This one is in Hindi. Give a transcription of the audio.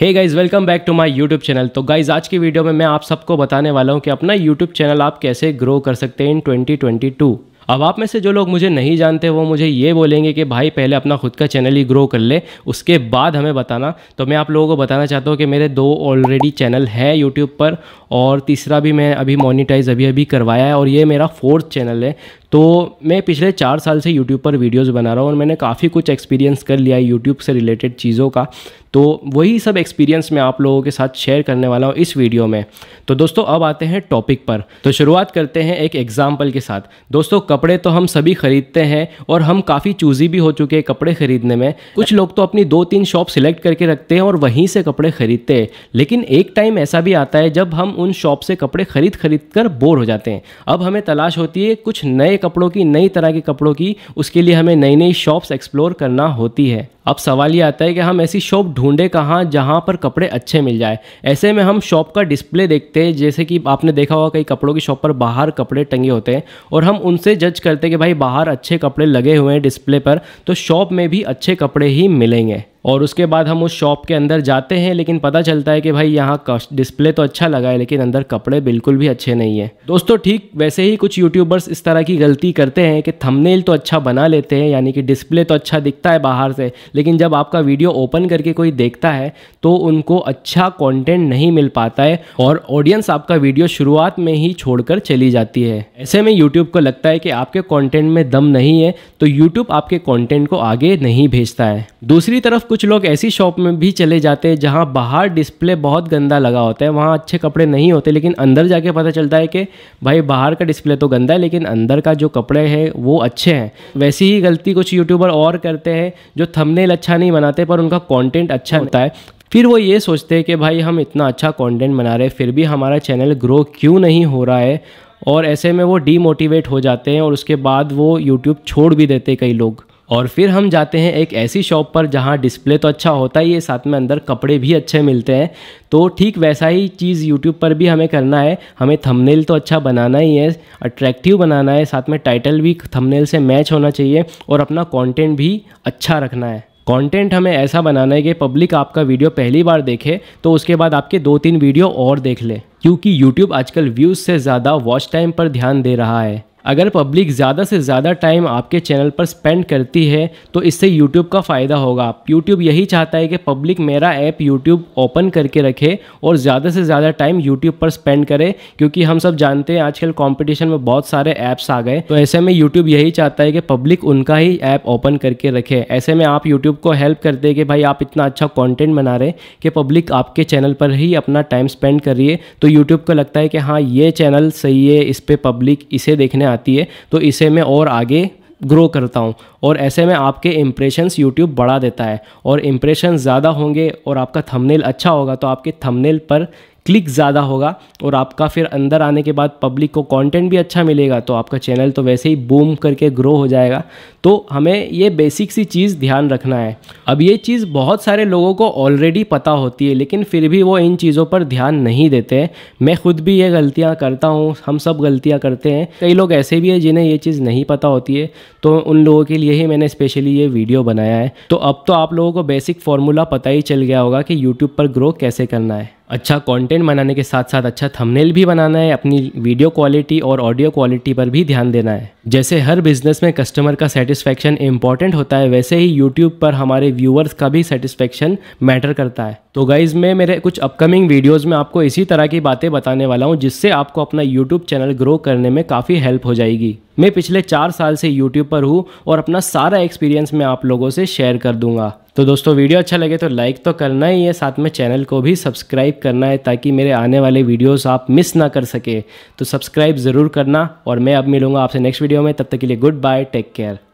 Hey guys welcome back to my YouTube channel तो गाइज आज की वीडियो में मैं आप सबको बताने वाला हूँ कि अपना यूट्यूब चैनल आप कैसे ग्रो कर सकते हैं इन 2022 अब आप में से जो लोग मुझे नहीं जानते वो मुझे ये बोलेंगे कि भाई पहले अपना खुद का चैनल ही ग्रो कर ले उसके बाद हमें बताना तो मैं आप लोगों को बताना चाहता हूँ कि मेरे दो ऑलरेडी चैनल है यूट्यूब पर और तीसरा भी मैं अभी मोनिटाइज अभी अभी करवाया है और ये मेरा फोर्थ चैनल है तो मैं पिछले चार साल से यूट्यूब पर वीडियोज़ बना रहा हूँ और मैंने काफ़ी कुछ एक्सपीरियंस कर लिया है यूट्यूब से रिलेटेड चीज़ों का तो वही सब एक्सपीरियंस मैं आप लोगों के साथ शेयर करने वाला हूँ इस वीडियो में तो दोस्तों अब आते हैं टॉपिक पर तो शुरुआत करते हैं एक एग्जाम्पल के साथ दोस्तों कपड़े तो हम सभी खरीदते हैं और हम काफ़ी चूजी भी हो चुके हैं कपड़े खरीदने में कुछ लोग तो अपनी दो तीन शॉप सिलेक्ट करके रखते हैं और वहीं से कपड़े खरीदते हैं लेकिन एक टाइम ऐसा भी आता है जब हम उन शॉप से कपड़े खरीद खरीद कर बोर हो जाते हैं अब हमें तलाश होती है कुछ नए कपड़ों की नई तरह के कपड़ों की उसके लिए हमें नई नई शॉप्स एक्सप्लोर करना होती है अब सवाल ये आता है कि हम ऐसी शॉप ढूंढे कहाँ जहाँ पर कपड़े अच्छे मिल जाए ऐसे में हम शॉप का डिस्प्ले देखते हैं जैसे कि आपने देखा होगा कई कपड़ों की शॉप पर बाहर कपड़े टंगे होते हैं और हम उनसे जज करते हैं कि भाई बाहर अच्छे कपड़े लगे हुए हैं डिस्प्ले पर तो शॉप में भी अच्छे कपड़े ही मिलेंगे और उसके बाद हम उस शॉप के अंदर जाते हैं लेकिन पता चलता है कि भाई यहाँ डिस्प्ले तो अच्छा लगा है लेकिन अंदर कपड़े बिल्कुल भी अच्छे नहीं है दोस्तों ठीक वैसे ही कुछ यूट्यूबर्स इस तरह की गलती करते हैं कि थंबनेल तो अच्छा बना लेते हैं यानी कि डिस्प्ले तो अच्छा दिखता है बाहर से लेकिन जब आपका वीडियो ओपन करके कोई देखता है तो उनको अच्छा कॉन्टेंट नहीं मिल पाता है और ऑडियंस आपका वीडियो शुरुआत में ही छोड़कर चली जाती है ऐसे में यूट्यूब को लगता है कि आपके कॉन्टेंट में दम नहीं है तो यूट्यूब आपके कॉन्टेंट को आगे नहीं भेजता है दूसरी तरफ कुछ लोग ऐसी शॉप में भी चले जाते हैं जहाँ बाहर डिस्प्ले बहुत गंदा लगा होता है वहाँ अच्छे कपड़े नहीं होते लेकिन अंदर जाके पता चलता है कि भाई बाहर का डिस्प्ले तो गंदा है लेकिन अंदर का जो कपड़े हैं वो अच्छे हैं वैसी ही गलती कुछ यूट्यूबर और करते हैं जो थमने थंबनेल अच्छा नहीं बनाते पर उनका कंटेंट अच्छा हाँ। होता है फिर वो ये सोचते हैं कि भाई हम इतना अच्छा कंटेंट बना रहे हैं फिर भी हमारा चैनल ग्रो क्यों नहीं हो रहा है और ऐसे में वो डीमोटिवेट हो जाते हैं और उसके बाद वो यूट्यूब छोड़ भी देते कई लोग और फिर हम जाते हैं एक ऐसी शॉप पर जहाँ डिस्प्ले तो अच्छा होता ही है साथ में अंदर कपड़े भी अच्छे मिलते हैं तो ठीक वैसा ही चीज़ यूट्यूब पर भी हमें करना है हमें थंबनेल तो अच्छा बनाना ही है अट्रैक्टिव बनाना है साथ में टाइटल भी थंबनेल से मैच होना चाहिए और अपना कंटेंट भी अच्छा रखना है कंटेंट हमें ऐसा बनाना है कि पब्लिक आपका वीडियो पहली बार देखे तो उसके बाद आपके दो तीन वीडियो और देख ले क्योंकि यूट्यूब आजकल व्यूज़ से ज़्यादा वॉच टाइम पर ध्यान दे रहा है अगर पब्लिक ज़्यादा से ज़्यादा टाइम आपके चैनल पर स्पेंड करती है तो इससे यूट्यूब का फ़ायदा होगा यूट्यूब यही चाहता है कि पब्लिक मेरा ऐप यूट्यूब ओपन करके रखे और ज़्यादा से ज़्यादा टाइम यूट्यूब पर स्पेंड करे क्योंकि हम सब जानते हैं आजकल कॉम्पिटिशन में बहुत सारे ऐप्स आ गए तो ऐसे में यूट्यूब यही चाहता है कि पब्लिक उनका ही ऐप ओपन करके रखे ऐसे में आप यूट्यूब को हेल्प करते कि भाई आप इतना अच्छा कॉन्टेंट बना रहे कि पब्लिक आपके चैनल पर ही अपना टाइम स्पेंड कर रही है तो यूट्यूब को लगता है कि हाँ ये चैनल सही है इस पर पब्लिक इसे देखने आती आती है तो इसे मैं और आगे ग्रो करता हूँ और ऐसे में आपके इम्प्रेशंस यूट्यूब बढ़ा देता है और इम्प्रेशन ज़्यादा होंगे और आपका थंबनेल अच्छा होगा तो आपके थंबनेल पर क्लिक ज़्यादा होगा और आपका फिर अंदर आने के बाद पब्लिक को कंटेंट भी अच्छा मिलेगा तो आपका चैनल तो वैसे ही बूम करके ग्रो हो जाएगा तो हमें ये बेसिक सी चीज़ ध्यान रखना है अब ये चीज़ बहुत सारे लोगों को ऑलरेडी पता होती है लेकिन फिर भी वो इन चीज़ों पर ध्यान नहीं देते मैं खुद भी ये गलतियाँ करता हूँ हम सब गलतियाँ करते हैं कई लोग ऐसे भी हैं जिन्हें ये चीज़ नहीं पता होती है तो उन लोगों के लिए ही मैंने स्पेशली ये वीडियो बनाया है तो अब तो आप लोगों को बेसिक फार्मूला पता ही चल गया होगा कि यूट्यूब पर ग्रो कैसे करना है अच्छा कंटेंट बनाने के साथ साथ अच्छा थंबनेल भी बनाना है अपनी वीडियो क्वालिटी और ऑडियो क्वालिटी पर भी ध्यान देना है जैसे हर बिजनेस में कस्टमर का सेटिस्फेक्शन इंपॉर्टेंट होता है वैसे ही यूट्यूब पर हमारे व्यूअर्स का भी सेटिस्फेक्शन मैटर करता है तो गाइज मैं मेरे कुछ अपकमिंग वीडियोज़ में आपको इसी तरह की बातें बताने वाला हूँ जिससे आपको अपना यूट्यूब चैनल ग्रो करने में काफ़ी हेल्प हो जाएगी मैं पिछले चार साल से यूट्यूब पर हूँ और अपना सारा एक्सपीरियंस मैं आप लोगों से शेयर कर दूंगा तो दोस्तों वीडियो अच्छा लगे तो लाइक तो करना ही है साथ में चैनल को भी सब्सक्राइब करना है ताकि मेरे आने वाले वीडियोस आप मिस ना कर सके तो सब्सक्राइब ज़रूर करना और मैं अब मिलूँगा आपसे नेक्स्ट वीडियो में तब तक के लिए गुड बाय टेक केयर